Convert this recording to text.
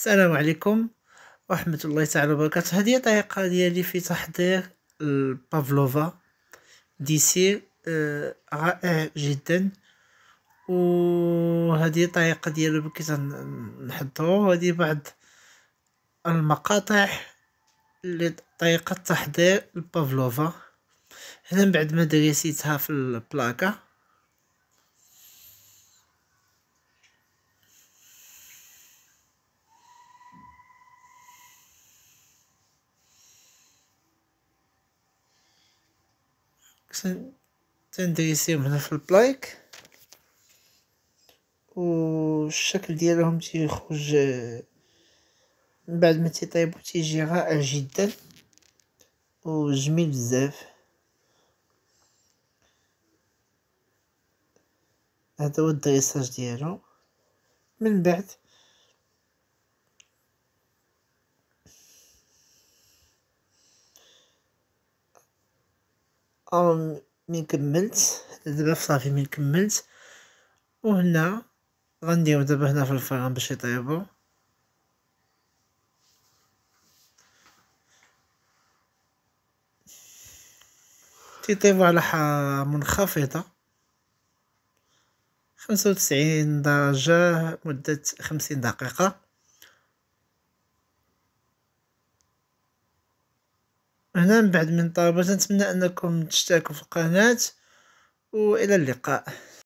السلام عليكم ورحمة الله تعالى وبركاته هذه طريقة ديالي في تحضير البافلوفا ديسير آه، رائع جدا وهذه طريقة ديالو كي تنحضرو هذه بعض المقاطع لطريقة تحضير البافلوفا هنا بعد ما دريسيتها في البلاكة تندريسيهم هنا في البلايك والشكل ديالهم تيخرج آه، من بعد ما تيطيبو تيجي رائع جدا وجميل بزاف هذا هو الدريساج ديالو من بعد من كملت دابا صافي من كملت وهنا غنديرو دابا هنا في الفران باش يطيبو تيطيبو على حرارة منخفضة خمسة وتسعين درجة مدة خمسين دقيقة هنا من بعد من طابة نتمنى انكم تشتركوا في القناة والى اللقاء